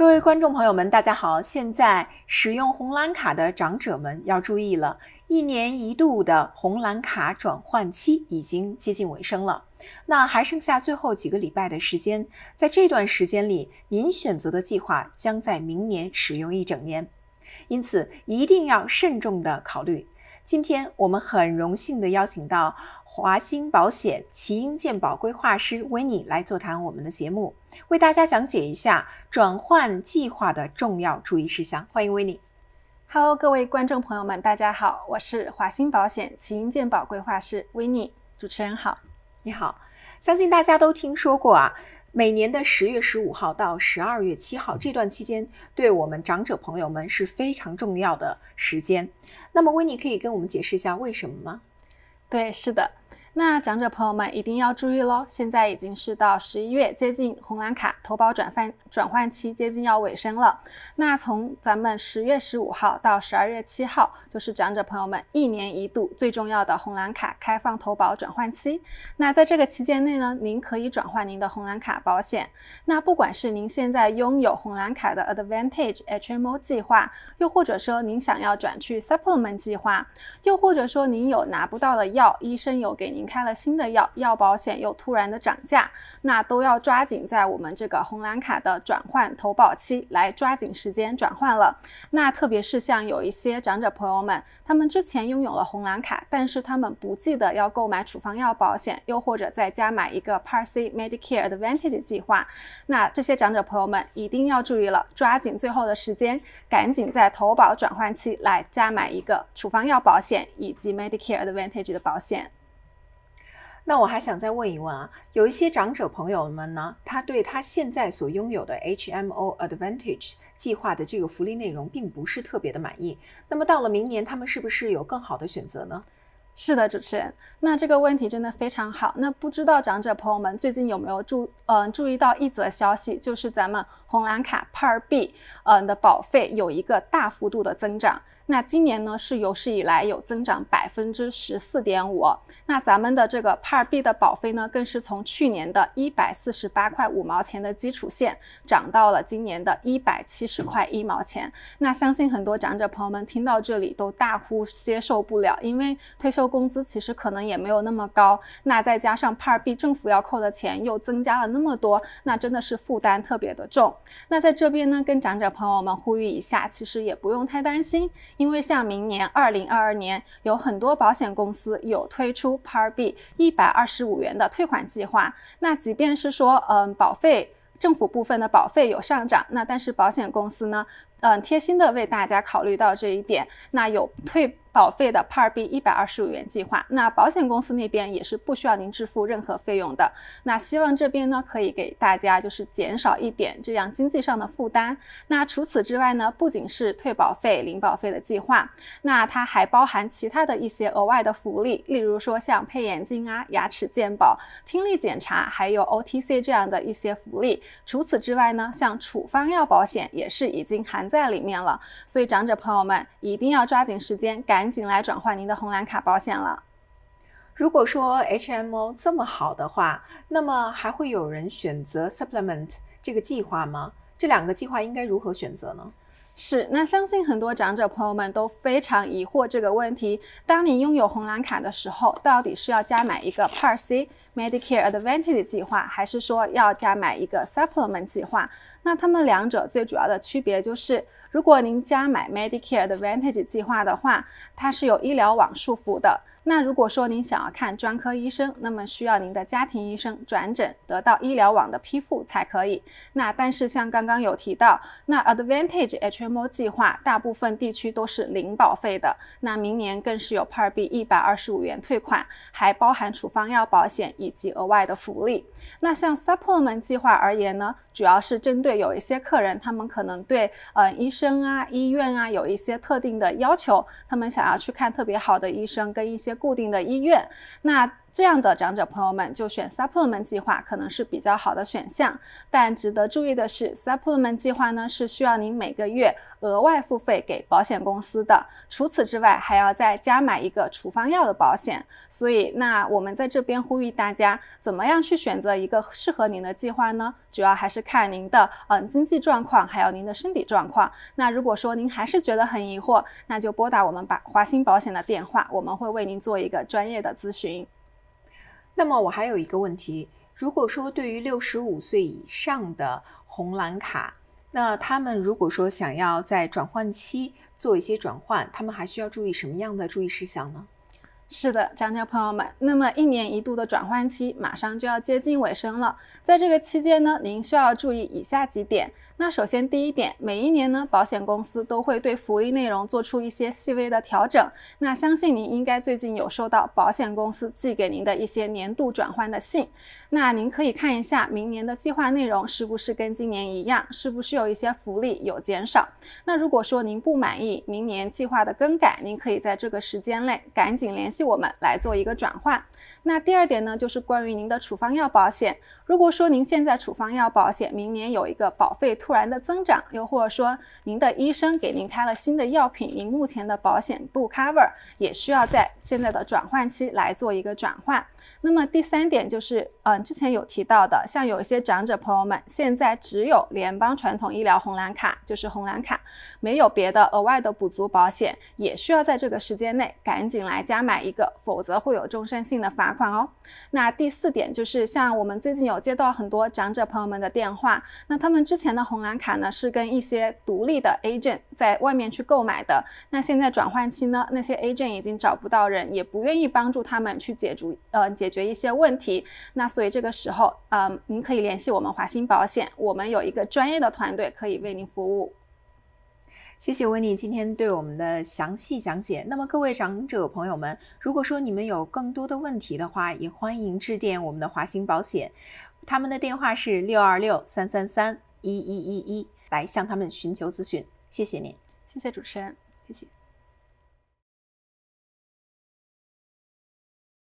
各位观众朋友们，大家好！现在使用红蓝卡的长者们要注意了，一年一度的红蓝卡转换期已经接近尾声了。那还剩下最后几个礼拜的时间，在这段时间里，您选择的计划将在明年使用一整年，因此一定要慎重的考虑。今天我们很荣幸的邀请到华兴保险齐英健保规划师维尼来座谈我们的节目，为大家讲解一下转换计划的重要注意事项。欢迎维尼。Hello，各位观众朋友们，大家好，我是华兴保险齐英健保规划师维尼。主持人好，你好。相信大家都听说过啊。每年的十月十五号到十二月七号这段期间，对我们长者朋友们是非常重要的时间。那么，温妮可以跟我们解释一下为什么吗？对，是的。那长者朋友们一定要注意喽！现在已经是到十一月，接近红蓝卡投保转换转换期接近要尾声了。那从咱们十月十五号到十二月七号，就是长者朋友们一年一度最重要的红蓝卡开放投保转换期。那在这个期间内呢，您可以转换您的红蓝卡保险。那不管是您现在拥有红蓝卡的 Advantage HMO 计划，又或者说您想要转去 Supplement 计划，又或者说您有拿不到的药，医生有给您。开了新的药，药保险又突然的涨价，那都要抓紧在我们这个红蓝卡的转换投保期来抓紧时间转换了。那特别是像有一些长者朋友们，他们之前拥有了红蓝卡，但是他们不记得要购买处方药保险，又或者再加买一个 Part C Medicare Advantage 计划，那这些长者朋友们一定要注意了，抓紧最后的时间，赶紧在投保转换期来加买一个处方药保险以及 Medicare Advantage 的保险。那我还想再问一问啊，有一些长者朋友们呢，他对他现在所拥有的 HMO Advantage 计划的这个福利内容并不是特别的满意。那么到了明年，他们是不是有更好的选择呢？是的，主持人。那这个问题真的非常好。那不知道长者朋友们最近有没有注嗯注意到一则消息，就是咱们红蓝卡 Part B 嗯的保费有一个大幅度的增长。那今年呢是有史以来有增长百分之十四点五，那咱们的这个帕尔币的保费呢，更是从去年的一百四十八块五毛钱的基础线，涨到了今年的一百七十块一毛钱。那相信很多长者朋友们听到这里都大呼接受不了，因为退休工资其实可能也没有那么高，那再加上帕尔币政府要扣的钱又增加了那么多，那真的是负担特别的重。那在这边呢，跟长者朋友们呼吁一下，其实也不用太担心。因为像明年二零二二年，有很多保险公司有推出 Par B 一百二十五元的退款计划。那即便是说，嗯，保费政府部分的保费有上涨，那但是保险公司呢？嗯，贴心的为大家考虑到这一点。那有退保费的 Part B 一百二十五元计划，那保险公司那边也是不需要您支付任何费用的。那希望这边呢可以给大家就是减少一点这样经济上的负担。那除此之外呢，不仅是退保费、零保费的计划，那它还包含其他的一些额外的福利，例如说像配眼镜啊、牙齿健保、听力检查，还有 OTC 这样的一些福利。除此之外呢，像处方药保险也是已经含。在里面了，所以长者朋友们一定要抓紧时间，赶紧来转换您的红蓝卡保险了。如果说 HMO 这么好的话，那么还会有人选择 Supplement 这个计划吗？这两个计划应该如何选择呢？是，那相信很多长者朋友们都非常疑惑这个问题。当你拥有红蓝卡的时候，到底是要加买一个 Part C？Medicare Advantage 计划，还是说要加买一个 Supplement 计划？那它们两者最主要的区别就是，如果您加买 Medicare Advantage 计划的话，它是有医疗网束缚的。那如果说您想要看专科医生，那么需要您的家庭医生转诊，得到医疗网的批复才可以。那但是像刚刚有提到，那 Advantage HMO 计划大部分地区都是零保费的。那明年更是有 Part B 一百二十五元退款，还包含处方药保险以及额外的福利。那像 Supplement 计划而言呢，主要是针对有一些客人，他们可能对呃医生啊、医院啊有一些特定的要求，他们想要去看特别好的医生跟一些。固定的医院，那。这样的长者朋友们就选 Supplement 计划可能是比较好的选项，但值得注意的是 Supplement 计划呢是需要您每个月额外付费给保险公司的，除此之外还要再加买一个处方药的保险。所以那我们在这边呼吁大家，怎么样去选择一个适合您的计划呢？主要还是看您的嗯经济状况，还有您的身体状况。那如果说您还是觉得很疑惑，那就拨打我们把华新保险的电话，我们会为您做一个专业的咨询。那么我还有一个问题，如果说对于六十五岁以上的红蓝卡，那他们如果说想要在转换期做一些转换，他们还需要注意什么样的注意事项呢？是的，张家朋友们，那么一年一度的转换期马上就要接近尾声了，在这个期间呢，您需要注意以下几点。那首先第一点，每一年呢，保险公司都会对福利内容做出一些细微的调整。那相信您应该最近有收到保险公司寄给您的一些年度转换的信。那您可以看一下明年的计划内容是不是跟今年一样，是不是有一些福利有减少。那如果说您不满意明年计划的更改，您可以在这个时间内赶紧联系我们来做一个转换。那第二点呢，就是关于您的处方药保险。如果说您现在处方药保险，明年有一个保费突。突然的增长，又或者说您的医生给您开了新的药品，您目前的保险不 cover 也需要在现在的转换期来做一个转换。那么第三点就是，嗯，之前有提到的，像有一些长者朋友们现在只有联邦传统医疗红蓝卡，就是红蓝卡，没有别的额外的补足保险，也需要在这个时间内赶紧来加买一个，否则会有终身性的罚款哦。那第四点就是，像我们最近有接到很多长者朋友们的电话，那他们之前的红蓝卡呢是跟一些独立的 A 证在外面去购买的。那现在转换期呢，那些 A 证已经找不到人，也不愿意帮助他们去解除呃解决一些问题。那所以这个时候，呃，您可以联系我们华鑫保险，我们有一个专业的团队可以为您服务。谢谢 v 尼今天对我们的详细讲解。那么各位长者朋友们，如果说你们有更多的问题的话，也欢迎致电我们的华鑫保险，他们的电话是六二六三三三。一一一一，来向他们寻求咨询。谢谢您，谢谢主持人，谢谢。